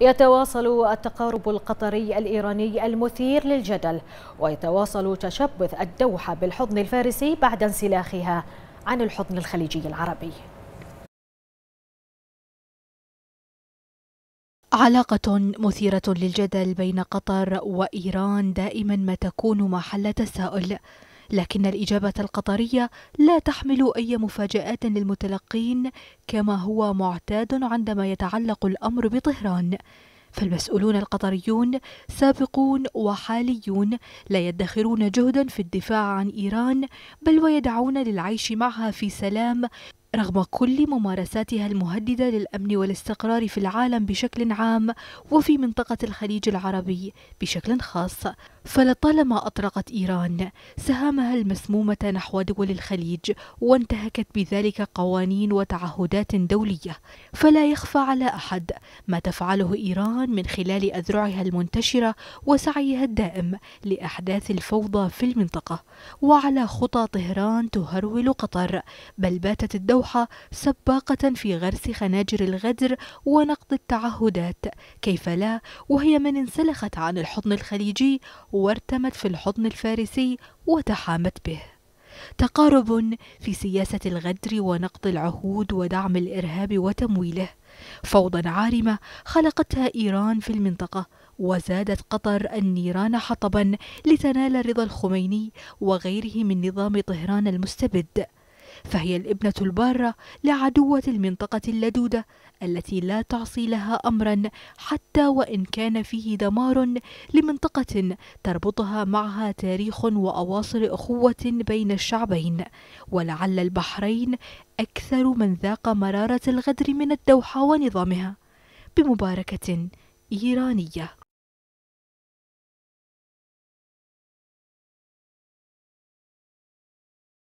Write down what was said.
يتواصل التقارب القطري الإيراني المثير للجدل ويتواصل تشبث الدوحة بالحضن الفارسي بعد انسلاخها عن الحضن الخليجي العربي علاقة مثيرة للجدل بين قطر وإيران دائما ما تكون محل تساؤل لكن الإجابة القطرية لا تحمل أي مفاجآت للمتلقين كما هو معتاد عندما يتعلق الأمر بطهران فالمسؤولون القطريون سابقون وحاليون لا يدخرون جهدا في الدفاع عن إيران بل ويدعون للعيش معها في سلام رغم كل ممارساتها المهددة للأمن والاستقرار في العالم بشكل عام وفي منطقة الخليج العربي بشكل خاص فلطالما أطرقت إيران سهامها المسمومة نحو دول الخليج وانتهكت بذلك قوانين وتعهدات دولية فلا يخفى على أحد ما تفعله إيران من خلال أذرعها المنتشرة وسعيها الدائم لأحداث الفوضى في المنطقة وعلى خطى طهران تهرول قطر بل باتت الدولة الضحى سباقة في غرس خناجر الغدر ونقض التعهدات كيف لا وهي من انسلخت عن الحضن الخليجي وارتمت في الحضن الفارسي وتحامت به تقارب في سياسة الغدر ونقض العهود ودعم الإرهاب وتمويله فوضى عارمة خلقتها إيران في المنطقة وزادت قطر النيران حطبا لتنال رضا الخميني وغيره من نظام طهران المستبد فهي الابنة البارة لعدوة المنطقة اللدودة التي لا تعصي لها أمرا حتى وإن كان فيه دمار لمنطقة تربطها معها تاريخ وأواصر أخوة بين الشعبين ولعل البحرين أكثر من ذاق مرارة الغدر من الدوحة ونظامها بمباركة إيرانية